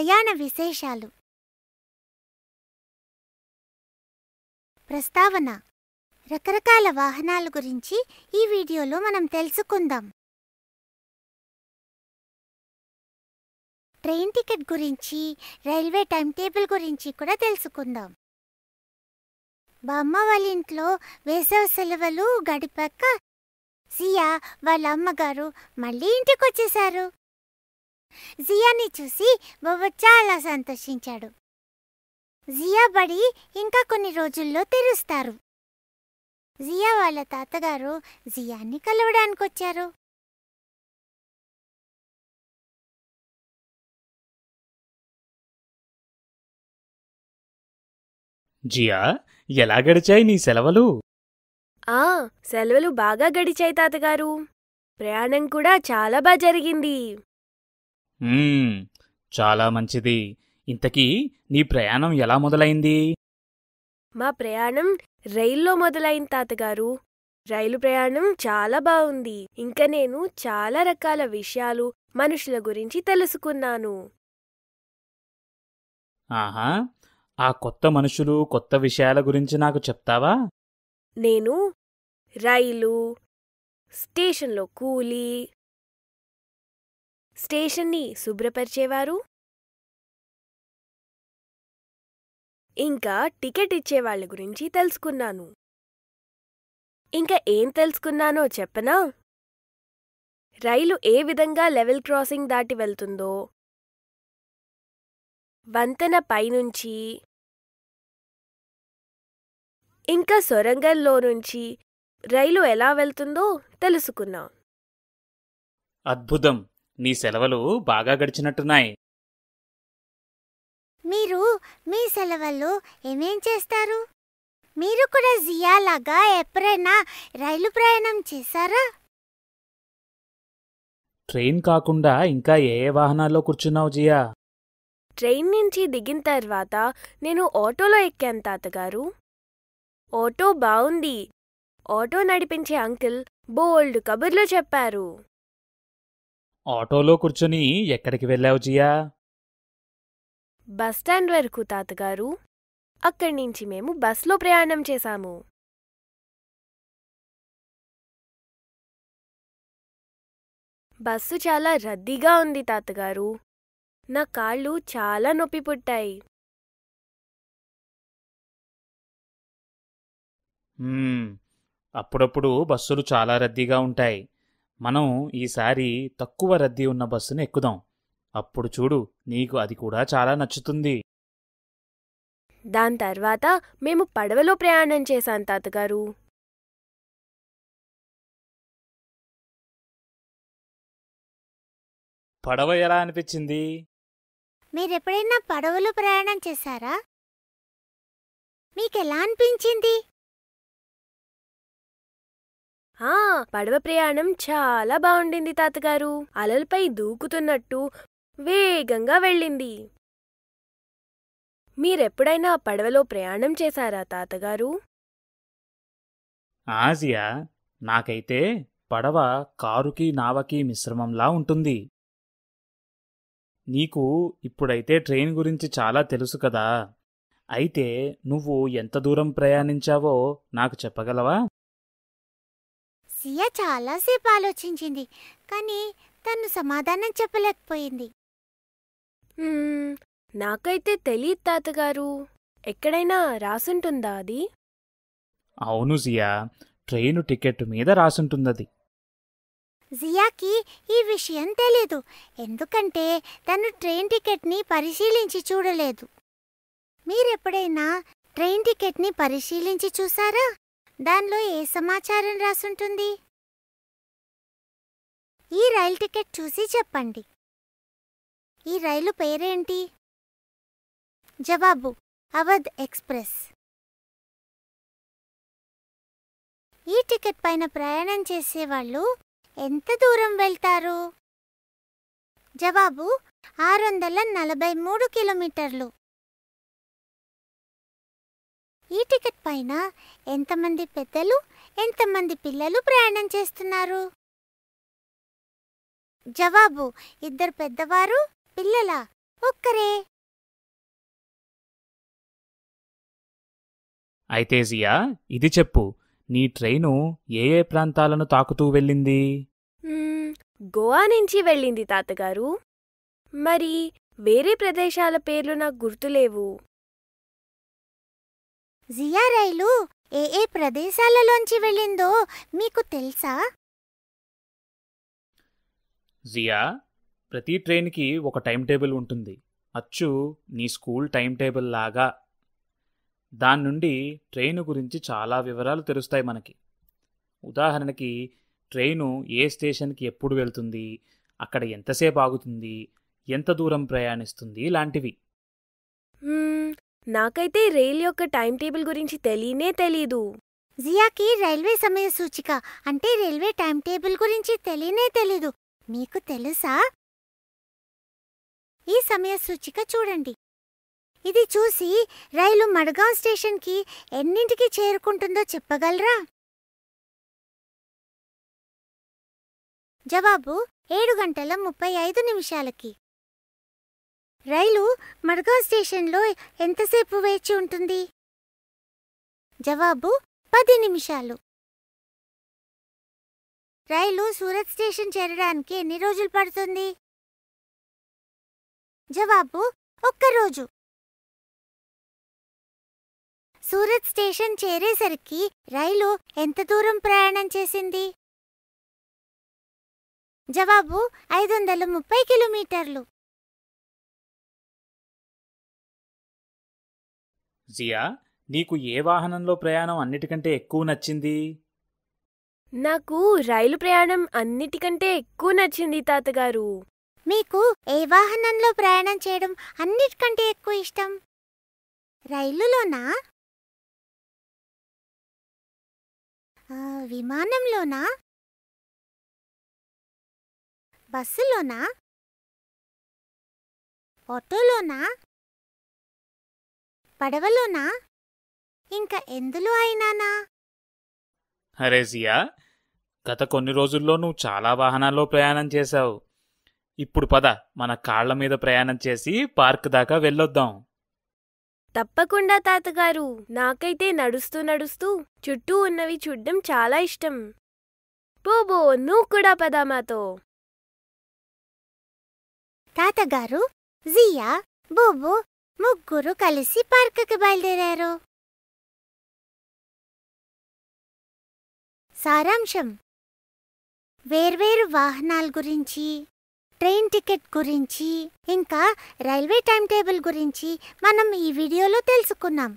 ప్రయాణ విశేషాలు ప్రస్తావన రకరకాల వాహనాల గురించి ఈ వీడియోలో మనం తెలుసుకుందాం ట్రైన్ టికెట్ గురించి రైల్వే టైం టేబుల్ గురించి కూడా తెలుసుకుందాం బామ్మ వాళ్ళ ఇంట్లో వేసవి సెలవులు గడిపాక సియా వాళ్ళ అమ్మగారు మళ్ళీ ఇంటికి వచ్చేశారు జియాని చూసి బాబా చాలా సంతోషించాడు జియా బడి ఇంకా కొన్ని రోజుల్లో తెరుస్తారు జియా వాళ్ళ తాతగారు జియాన్ని కలవడానికి వచ్చారు జియా ఎలా గడిచాయి నీ సెలవులు ఆ సెలవులు బాగా గడిచాయి తాతగారు ప్రయాణం కూడా చాలా బాగా జరిగింది చాలా మంచిది ఇంతకీ నీ ప్రయాణం ఎలా మొదలైంది మా ప్రయాణం రైల్లో మొదలైంది తాతగారు రైలు ప్రయాణం చాలా బాగుంది ఇంకా నేను చాలా రకాల విషయాలు మనుషుల గురించి తెలుసుకున్నాను ఆహా ఆ కొత్త మనుషులు కొత్త విషయాల గురించి నాకు చెప్తావా నేను రైలు స్టేషన్లో కూలీ స్టేషన్ని శుభ్రపరిచేవారు ఇంకా టికెట్ ఇచ్చేవాళ్ల గురించి తెలుసుకున్నాను ఇంకా ఏం తెలుసుకున్నానో చెప్పనా రైలు ఏ విధంగా లెవెల్ క్రాసింగ్ దాటి వెళ్తుందో వంతెన పైనుంచి ఇంకా సొరంగంలో నుంచి రైలు ఎలా వెళ్తుందో తెలుసుకున్నా అద్భుతం నీ సెలవులు బాగా గడిచినట్టున్నాయి మీరు మీ సెలవులు ఏమేం చేస్తారు మీరు కూడా జియాలాగా ఎప్పుడైనా రైలు ప్రయాణం చేశారా ట్రైన్ కాకుండా ఇంకా ఏ ఏ వాహనాల్లో కూర్చున్నావు జియా ట్రైన్ నుంచి దిగిన తర్వాత నేను ఆటోలో ఎక్కాను తాతగారు ఆటో బావుంది ఆటో నడిపించే అంకిల్ బోల్డ్ కబుర్లు చెప్పారు ఆటోలో కూర్చుని ఎక్కడికి వెళ్ళావు జియా బస్టాండ్ వరకు తాతగారు అక్కడి నుంచి మేము బస్లో ప్రయాణం చేశాము బస్సు చాలా రద్దీగా ఉంది తాతగారు నా కాళ్ళు చాలా నొప్పి పుట్టాయి అప్పుడప్పుడు బస్సులు చాలా రద్దీగా ఉంటాయి మనం ఈసారి తక్కువ రద్దీ ఉన్న బస్సును ఎక్కుదాం అప్పుడు చూడు నీకు అది కూడా చాలా నచ్చుతుంది దాని తర్వాత మేము పడవలో ప్రయాణం చేశాం తాతగారు పడవ ఎలా అనిపించింది మీరెప్పుడైనా పడవలో ప్రయాణం చేశారా మీకెలా అనిపించింది ఆ పడవ ప్రయాణం చాలా బాగుండింది తాతగారు అలలపై దూకుతున్నట్టు వేగంగా వెళ్ళింది మీరెప్పుడైనా పడవలో ప్రయాణం చేశారా తాతగారు ఆసియా నాకైతే పడవ కారుకి నావకి మిశ్రమంలా ఉంటుంది నీకు ఇప్పుడైతే ట్రైన్ గురించి చాలా తెలుసు కదా అయితే నువ్వు ఎంత దూరం ప్రయాణించావో నాకు చెప్పగలవా సియా చాలాసేపు ఆలోచించింది కానీ తను సమాధానం చెప్పలేకపోయింది నాకైతే తెలియదు తాతగారు ఎక్కడైనా రాసుంటుందా అది అవును జియా ట్రైను టికెట్ మీద రాసుంటుందది జియాకి ఈ విషయం తెలీదు ఎందుకంటే తను ట్రైన్ టికెట్ని పరిశీలించి చూడలేదు మీరెప్పుడైనా ట్రైన్ టికెట్ని పరిశీలించి చూసారా దానిలో ఏ సమాచారం రాసుంటుంది ఈ రైలు టికెట్ చూసి చెప్పండి ఈ రైలు పేరేంటి జవాబు అవధ్ ఎక్స్ప్రెస్ ఈ టికెట్ పైన ప్రయాణం చేసేవాళ్ళు ఎంత దూరం వెళ్తారు జవాబు ఆరు వందల నలభై మూడు కిలోమీటర్లు ఈ టికెట్ పైన ఎంతమంది పెద్దలు ఎంతమంది పిల్లలు ప్రయాణం చేస్తున్నారు జవాబు ఇద్దరు పెద్దవారు పిల్లల ఒక్కరే అయితే జియా ఇది చెప్పు నీ ట్రైను ఏ ఏ ప్రాంతాలను తాకుతూ వెళ్ళింది గోవా నుంచి వెళ్ళింది తాతగారు మరి వేరే ప్రదేశాల పేర్లు నాకు గుర్తులేవు జియా రైలు ఏ ఏ ప్రదేశాలలోంచి వెళ్ళిందో మీకు తెలుసా జియా ప్రతి ట్రైన్కి ఒక టైం టేబుల్ ఉంటుంది అచ్చు నీ స్కూల్ టైం టేబుల్ లాగా దాని నుండి ట్రైన్ గురించి చాలా వివరాలు తెలుస్తాయి మనకి ఉదాహరణకి ట్రైను ఏ స్టేషన్కి ఎప్పుడు వెళ్తుంది అక్కడ ఎంతసేపు ఆగుతుంది ఎంత దూరం ప్రయాణిస్తుంది లాంటివి నాకైతే రైల్ యొక్క టైం టేబుల్ గురించి తెలియనే తెలీదు జియాకి రైల్వే సమయ సూచిక అంటే రైల్వే టైం టేబుల్ గురించి తెలియనే తెలీదు మీకు తెలుసా ఈ సమయ సూచిక చూడండి ఇది చూసి రైలు మడ్గావ్ స్టేషన్కి ఎన్నింటికి చేరుకుంటుందో చెప్పగలరా జవాబు ఏడు గంటల ముప్పై ఐదు నిమిషాలకి రైలు మడ్గావ్ స్టేషన్లో ఎంతసేపు వేచి ఉంటుంది జవాబు పది నిమిషాలు రైలు సూరత్ స్టేషన్ చేరడానికి ఎన్ని రోజులు పడుతుంది జవాబు ఒక్కరోజు సూరత్ స్టేషన్ చేరేసరికి రైలు ఎంత దూరం ప్రయాణం చేసింది జవాబు ఐదు వందల ముప్పై కిలోమీటర్లు జియా నీకు ఏ వాహనంలో ప్రయాణం అన్నిటికంటే ఎక్కువ నచ్చింది నాకు రైలు ప్రయాణం అన్నిటికంటే ఎక్కువ నచ్చింది తాతగారు మీకు ఏ వాహనంలో ప్రయాణం చేయడం అన్నిటికంటే ఎక్కువ ఇష్టం రైలులోనా విమానంలోనా బస్సులోనా ఆటోలోనా పడవలోనా ఇంకా ఎందులో అయినానా అరే జియా గత కొన్ని రోజుల్లో నువ్వు చాలా వాహనాల్లో ప్రయాణం చేశావు ఇప్పుడు పద మన కాళ్ల మీద ప్రయాణం చేసి పార్క్ దాకా వెళ్ళొద్దాం తప్పకుండా తాతగారు నాకైతే నడుస్తూ నడుస్తూ చుట్టూ ఉన్నవి చూడ్డం చాలా ఇష్టం పోబో నువ్వు కూడా పద మాతో తాతగారు జియా బోబో ముగ్గురు కలిసి పార్కుకి బయలుదేరారు సారాంశం వేర్వేరు వాహనాల గురించి ట్రైన్ టికెట్ గురించి ఇంకా రైల్వే టైం టేబుల్ గురించి మనం ఈ వీడియోలో తెలుసుకున్నాం